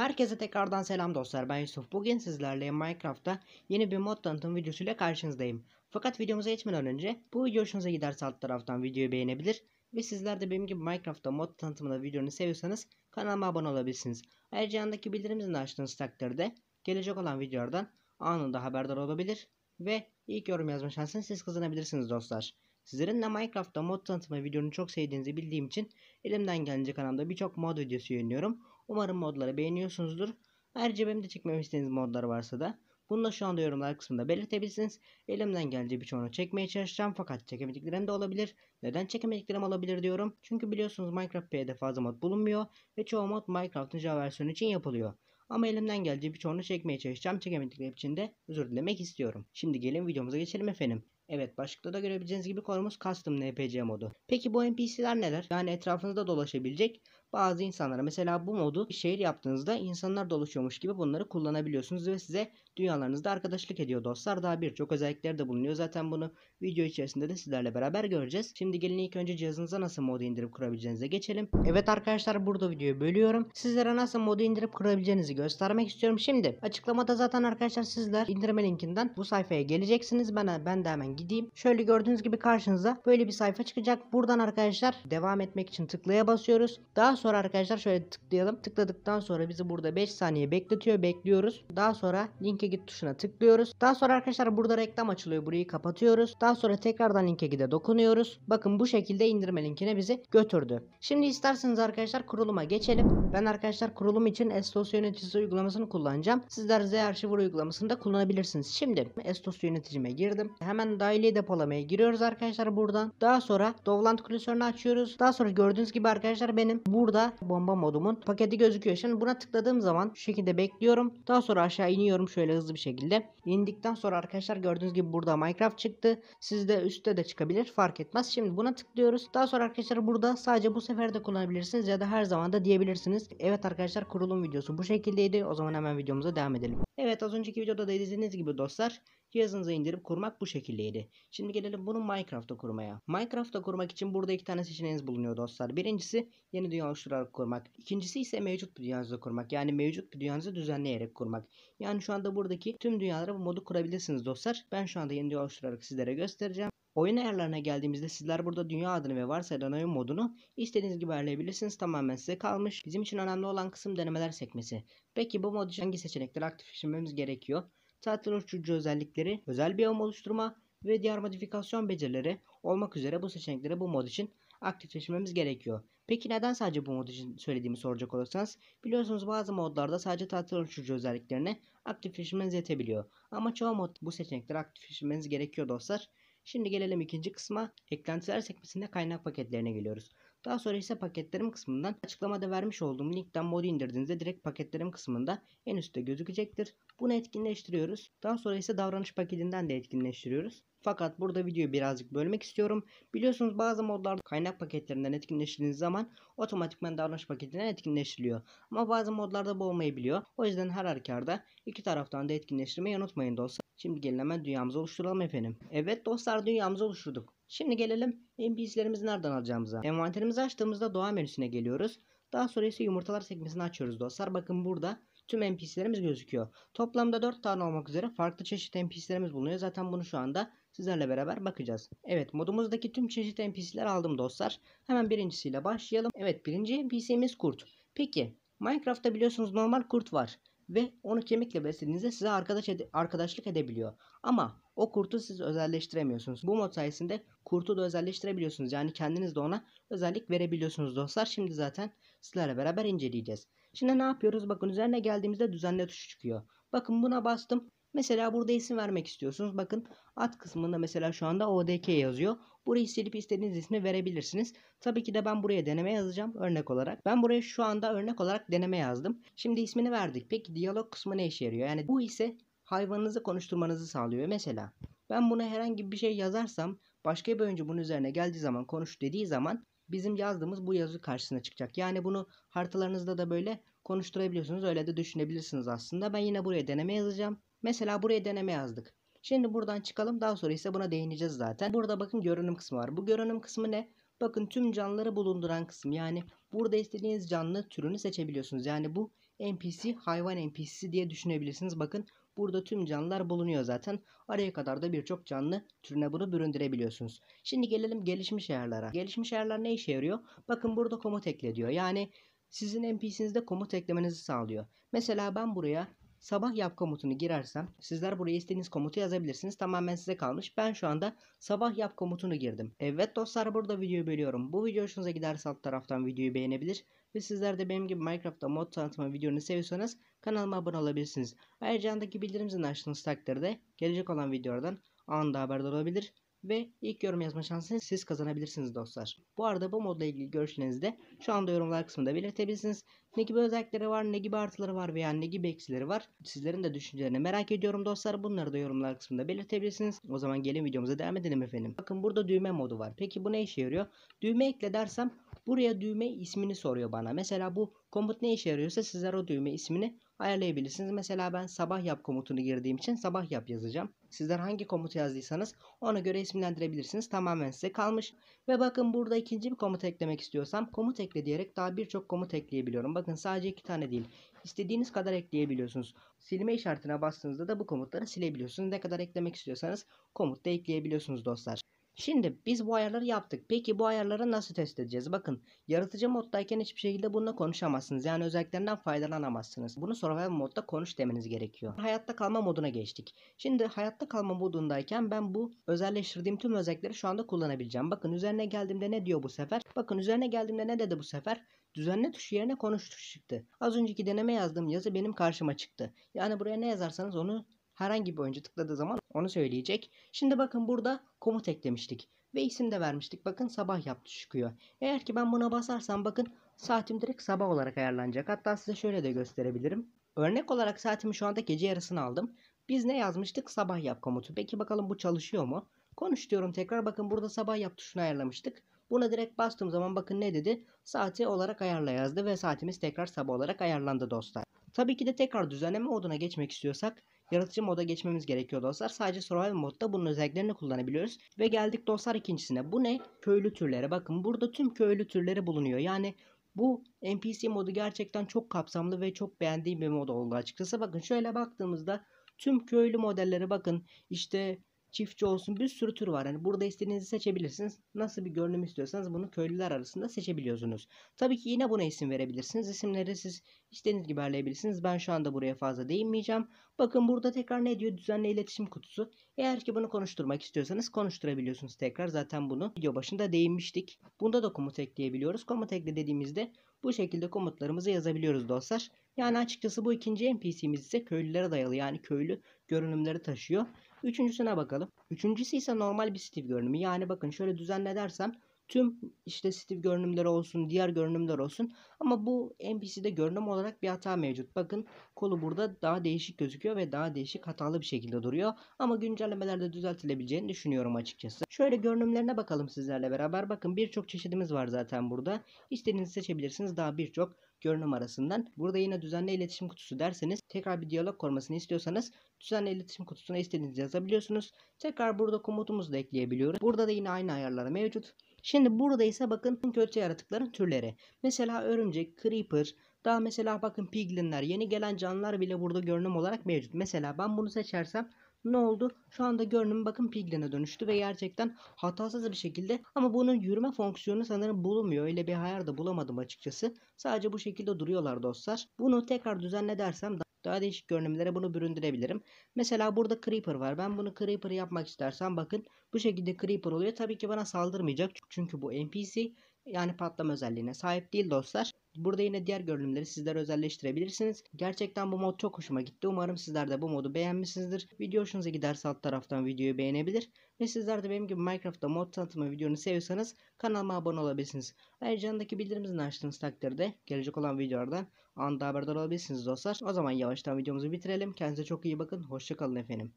Herkese tekrardan selam dostlar ben Yusuf. Bugün sizlerle Minecraft'ta yeni bir mod tanıtım videosuyla karşınızdayım. Fakat videomuza geçmeden önce bu video hoşunuza giderse alt taraftan videoyu beğenebilir ve sizler de benim gibi Minecraft'ta mod tanıtımına videonu seviyorsanız kanalıma abone olabilirsiniz. Ayrıca yanındaki bildirim açtığınız takdirde gelecek olan videolardan anında haberdar olabilir ve ilk yorum yazma şansını siz kazanabilirsiniz dostlar. Sizlerin de Minecraft'ta mod tanıtımı videonu çok sevdiğinizi bildiğim için elimden gelince kanalda birçok mod videosu yayınlıyorum. Umarım modları beğeniyorsunuzdur. Ayrıca benim de çekmemi istediğiniz modlar varsa da bunu da şu anda yorumlar kısmında belirtebilirsiniz. Elimden geldiği birçoğunu çekmeye çalışacağım fakat çekemediklerim de olabilir. Neden çekemediklerim olabilir diyorum. Çünkü biliyorsunuz Minecraft P'de fazla mod bulunmuyor ve çoğu mod Minecraft'ın Java versiyonu için yapılıyor. Ama elimden geldiği birçoğunu çekmeye çalışacağım. Çekemediklerim için de özür dilemek istiyorum. Şimdi gelin videomuza geçelim efendim. Evet başlıkta da görebileceğiniz gibi konumuz Custom NPC modu. Peki bu NPC'ler neler? Yani etrafınızda dolaşabilecek bazı insanlara mesela bu modu şehir yaptığınızda insanlar dolaşıyormuş gibi bunları kullanabiliyorsunuz ve size dünyalarınızda arkadaşlık ediyor dostlar. Daha birçok özellikleri de bulunuyor. Zaten bunu video içerisinde de sizlerle beraber göreceğiz. Şimdi gelin ilk önce cihazınıza nasıl modu indirip kurabileceğinize geçelim. Evet arkadaşlar burada videoyu bölüyorum. Sizlere nasıl modu indirip kurabileceğinizi göstermek istiyorum. Şimdi açıklamada zaten arkadaşlar sizler indirme linkinden bu sayfaya geleceksiniz. Ben, ben de hemen gideyim. Şöyle gördüğünüz gibi karşınıza böyle bir sayfa çıkacak. Buradan arkadaşlar devam etmek için tıklaya basıyoruz. Daha sonra arkadaşlar şöyle tıklayalım. Tıkladıktan sonra bizi burada 5 saniye bekletiyor. Bekliyoruz. Daha sonra linke git tuşuna tıklıyoruz. Daha sonra arkadaşlar burada reklam açılıyor. Burayı kapatıyoruz. Daha sonra tekrardan linke gide dokunuyoruz. Bakın bu şekilde indirme linkine bizi götürdü. Şimdi isterseniz arkadaşlar kuruluma geçelim. Ben arkadaşlar kurulum için Estos yöneticisi uygulamasını kullanacağım. Sizler Z arşivur uygulamasını da kullanabilirsiniz. Şimdi Estos yöneticime girdim. Hemen daha sahili depolamaya giriyoruz arkadaşlar buradan. Daha sonra Dovland klasörünü açıyoruz. Daha sonra gördüğünüz gibi arkadaşlar benim burada bomba modumun paketi gözüküyor. Şimdi buna tıkladığım zaman şu şekilde bekliyorum. Daha sonra aşağı iniyorum şöyle hızlı bir şekilde. İndikten sonra arkadaşlar gördüğünüz gibi burada Minecraft çıktı. Sizde üstte de çıkabilir fark etmez. Şimdi buna tıklıyoruz. Daha sonra arkadaşlar burada sadece bu sefer de kullanabilirsiniz ya da her zaman da diyebilirsiniz. Evet arkadaşlar kurulum videosu bu şekildeydi. O zaman hemen videomuza devam edelim. Evet az önceki videoda da izlediğiniz gibi dostlar cihazınıza indirip kurmak bu şekildeydi. Şimdi gelelim bunu Minecraft'ta kurmaya. Minecraft'ta kurmak için burada iki tane seçeneğiniz bulunuyor dostlar. Birincisi yeni dünya oluşturarak kurmak. İkincisi ise mevcut bir dünyanızı kurmak. Yani mevcut bir dünyanızı düzenleyerek kurmak. Yani şu anda buradaki tüm dünyalara bu modu kurabilirsiniz dostlar. Ben şu anda yeni dünya oluşturarak sizlere göstereceğim. Oyun ayarlarına geldiğimizde sizler burada dünya adını ve varsayılan oyun modunu istediğiniz gibi ayarlayabilirsiniz. Tamamen size kalmış. Bizim için önemli olan kısım denemeler sekmesi. Peki bu mod için hangi seçenekleri aktifleştirmemiz gerekiyor? Tatil uçucu özellikleri, özel bir biyom oluşturma ve diğer modifikasyon becerileri olmak üzere bu seçenekleri bu mod için aktifleştirmemiz gerekiyor. Peki neden sadece bu mod için söylediğimi soracak olursanız biliyorsunuz bazı modlarda sadece tatil uçucu özelliklerini aktifleştirmeniz yetebiliyor. Ama çoğu mod bu seçenekleri aktifleştirmeniz gerekiyor dostlar. Şimdi gelelim ikinci kısma. Eklentiler sekmesinde kaynak paketlerine geliyoruz. Daha sonra ise paketlerim kısmından açıklamada vermiş olduğum linkten mod indirdiğinizde direkt paketlerim kısmında en üstte gözükecektir. Bunu etkinleştiriyoruz. Daha sonra ise davranış paketinden de etkinleştiriyoruz. Fakat burada videoyu birazcık bölmek istiyorum. Biliyorsunuz bazı modlarda kaynak paketlerinden etkinleştiğiniz zaman otomatikman davranış paketinden etkinleştiriliyor. Ama bazı modlarda bu olmayabiliyor. O yüzden her halükarda iki taraftan da etkinleştirmeyi unutmayın dostlar. Şimdi gelin hemen dünyamızı oluşturalım efendim. Evet dostlar dünyamızı oluşturduk. Şimdi gelelim NPC'lerimizi nereden alacağımıza. Envanterimizi açtığımızda doğa menüsüne geliyoruz. Daha sonra ise yumurtalar sekmesini açıyoruz dostlar. Bakın burada tüm NPC'lerimiz gözüküyor. Toplamda 4 tane olmak üzere farklı çeşit NPC'lerimiz bulunuyor. Zaten bunu şu anda sizlerle beraber bakacağız. Evet modumuzdaki tüm çeşit NPC'ler aldım dostlar. Hemen birincisiyle başlayalım. Evet birinci NPC'miz kurt. Peki Minecraft'ta biliyorsunuz normal kurt var ve onu kemikle beslediğinizde size arkadaş ede arkadaşlık edebiliyor. Ama o kurtu siz özelleştiremiyorsunuz. Bu mod sayesinde kurtu da özelleştirebiliyorsunuz. Yani kendiniz de ona özellik verebiliyorsunuz dostlar. Şimdi zaten sizlerle beraber inceleyeceğiz. Şimdi ne yapıyoruz? Bakın üzerine geldiğimizde düzenle tuşu çıkıyor. Bakın buna bastım. Mesela burada isim vermek istiyorsunuz. Bakın alt kısmında mesela şu anda ODK yazıyor. Burayı silip istediğiniz ismi verebilirsiniz. Tabii ki de ben buraya deneme yazacağım örnek olarak. Ben buraya şu anda örnek olarak deneme yazdım. Şimdi ismini verdik. Peki diyalog kısmı ne işe yarıyor? Yani bu ise hayvanınızı konuşturmanızı sağlıyor. Mesela ben buna herhangi bir şey yazarsam başka bir oyuncu bunun üzerine geldiği zaman konuş dediği zaman bizim yazdığımız bu yazı karşısına çıkacak. Yani bunu haritalarınızda da böyle konuşturabiliyorsunuz. Öyle de düşünebilirsiniz aslında. Ben yine buraya deneme yazacağım. Mesela buraya deneme yazdık. Şimdi buradan çıkalım. Daha sonra ise buna değineceğiz zaten. Burada bakın görünüm kısmı var. Bu görünüm kısmı ne? Bakın tüm canlıları bulunduran kısım. Yani burada istediğiniz canlı türünü seçebiliyorsunuz. Yani bu NPC hayvan NPC'si diye düşünebilirsiniz. Bakın burada tüm canlılar bulunuyor zaten. Araya kadar da birçok canlı türüne bunu büründürebiliyorsunuz. Şimdi gelelim gelişmiş ayarlara. Gelişmiş ayarlar ne işe yarıyor? Bakın burada komut ekle diyor. Yani sizin NPC'nizde komut eklemenizi sağlıyor. Mesela ben buraya sabah yap komutunu girersem sizler buraya istediğiniz komutu yazabilirsiniz. Tamamen size kalmış. Ben şu anda sabah yap komutunu girdim. Evet dostlar burada videoyu bölüyorum. Bu video hoşunuza giderse alt taraftan videoyu beğenebilir. Ve sizler de benim gibi Minecraft'ta mod tanıtma videonu seviyorsanız kanalıma abone olabilirsiniz. Ayrıca andaki bildirim zilini açtığınız takdirde gelecek olan videolardan anında haberdar olabilir ve ilk yorum yazma şansını siz kazanabilirsiniz dostlar. Bu arada bu modla ilgili görüşlerinizi de şu anda yorumlar kısmında belirtebilirsiniz. Ne gibi özellikleri var, ne gibi artıları var veya ne gibi eksileri var. Sizlerin de düşüncelerini merak ediyorum dostlar. Bunları da yorumlar kısmında belirtebilirsiniz. O zaman gelin videomuza devam edelim efendim. Bakın burada düğme modu var. Peki bu ne işe yarıyor? Düğme ekle dersem buraya düğme ismini soruyor bana. Mesela bu komut ne işe yarıyorsa sizler o düğme ismini ayarlayabilirsiniz. Mesela ben sabah yap komutunu girdiğim için sabah yap yazacağım. Sizler hangi komutu yazdıysanız ona göre isimlendirebilirsiniz. Tamamen size kalmış. Ve bakın burada ikinci bir komut eklemek istiyorsam komut ekle diyerek daha birçok komut ekleyebiliyorum. Bakın sadece iki tane değil. İstediğiniz kadar ekleyebiliyorsunuz. Silme işaretine bastığınızda da bu komutları silebiliyorsunuz. Ne kadar eklemek istiyorsanız komut da ekleyebiliyorsunuz dostlar. Şimdi biz bu ayarları yaptık. Peki bu ayarları nasıl test edeceğiz? Bakın yaratıcı moddayken hiçbir şekilde bununla konuşamazsınız. Yani özelliklerinden faydalanamazsınız. Bunu survival modda konuş demeniz gerekiyor. Hayatta kalma moduna geçtik. Şimdi hayatta kalma modundayken ben bu özelleştirdiğim tüm özellikleri şu anda kullanabileceğim. Bakın üzerine geldiğimde ne diyor bu sefer? Bakın üzerine geldiğimde ne dedi bu sefer? Düzenle tuşu yerine konuş tuşu çıktı. Az önceki deneme yazdığım yazı benim karşıma çıktı. Yani buraya ne yazarsanız onu herhangi bir oyuncu tıkladığı zaman onu söyleyecek. Şimdi bakın burada komut eklemiştik ve isim de vermiştik. Bakın sabah yaptı çıkıyor. Eğer ki ben buna basarsam bakın saatim direkt sabah olarak ayarlanacak. Hatta size şöyle de gösterebilirim. Örnek olarak saatimi şu anda gece yarısını aldım. Biz ne yazmıştık? Sabah yap komutu. Peki bakalım bu çalışıyor mu? Konuş diyorum tekrar. Bakın burada sabah yap tuşunu ayarlamıştık. Buna direkt bastığım zaman bakın ne dedi? Saati olarak ayarla yazdı ve saatimiz tekrar sabah olarak ayarlandı dostlar. Tabii ki de tekrar düzenleme moduna geçmek istiyorsak yaratıcı moda geçmemiz gerekiyor dostlar. Sadece survival modda bunun özelliklerini kullanabiliyoruz. Ve geldik dostlar ikincisine. Bu ne? Köylü türleri. Bakın burada tüm köylü türleri bulunuyor. Yani bu NPC modu gerçekten çok kapsamlı ve çok beğendiğim bir mod oldu açıkçası. Bakın şöyle baktığımızda tüm köylü modelleri bakın. işte çiftçi olsun bir sürü tür var. Yani burada istediğinizi seçebilirsiniz. Nasıl bir görünüm istiyorsanız bunu köylüler arasında seçebiliyorsunuz. Tabii ki yine buna isim verebilirsiniz. İsimleri siz istediğiniz gibi ayarlayabilirsiniz. Ben şu anda buraya fazla değinmeyeceğim. Bakın burada tekrar ne diyor? Düzenli iletişim kutusu. Eğer ki bunu konuşturmak istiyorsanız konuşturabiliyorsunuz tekrar. Zaten bunu video başında değinmiştik. Bunda da komut ekleyebiliyoruz. Komut ekle dediğimizde bu şekilde komutlarımızı yazabiliyoruz dostlar. Yani açıkçası bu ikinci NPC'miz ise köylülere dayalı yani köylü görünümleri taşıyor. Üçüncüsüne bakalım. Üçüncüsü ise normal bir Steve görünümü. Yani bakın şöyle düzenle dersem Tüm işte Steve görünümleri olsun, diğer görünümler olsun. Ama bu NPC'de görünüm olarak bir hata mevcut. Bakın kolu burada daha değişik gözüküyor ve daha değişik hatalı bir şekilde duruyor. Ama güncellemelerde düzeltilebileceğini düşünüyorum açıkçası. Şöyle görünümlerine bakalım sizlerle beraber. Bakın birçok çeşidimiz var zaten burada. İstediğinizi seçebilirsiniz. Daha birçok görünüm arasından. Burada yine düzenli iletişim kutusu derseniz tekrar bir diyalog kurmasını istiyorsanız düzenli iletişim kutusuna istediğinizi yazabiliyorsunuz. Tekrar burada komutumuzu da ekleyebiliyoruz. Burada da yine aynı ayarlar mevcut. Şimdi burada ise bakın kötü yaratıkların türleri. Mesela örümcek, creeper, daha mesela bakın piglinler, yeni gelen canlılar bile burada görünüm olarak mevcut. Mesela ben bunu seçersem ne oldu? Şu anda görünüm bakın pigline dönüştü ve gerçekten hatasız bir şekilde ama bunun yürüme fonksiyonu sanırım bulunmuyor. Öyle bir hayal de bulamadım açıkçası. Sadece bu şekilde duruyorlar dostlar. Bunu tekrar düzenle dersem daha değişik görünümlere bunu büründürebilirim. Mesela burada Creeper var. Ben bunu Creeper yapmak istersem bakın bu şekilde Creeper oluyor. Tabii ki bana saldırmayacak çünkü bu NPC yani patlama özelliğine sahip değil dostlar. Burada yine diğer görünümleri sizler özelleştirebilirsiniz. Gerçekten bu mod çok hoşuma gitti. Umarım sizler de bu modu beğenmişsinizdir. Video hoşunuza giderse alt taraftan videoyu beğenebilir. Ve sizler de benim gibi Minecraft'ta mod tanıtımı videonu seviyorsanız kanalıma abone olabilirsiniz. Ayrıca yanındaki bildirim açtığınız takdirde gelecek olan videolardan anında haberdar olabilirsiniz dostlar. O zaman yavaştan videomuzu bitirelim. Kendinize çok iyi bakın. Hoşçakalın efendim.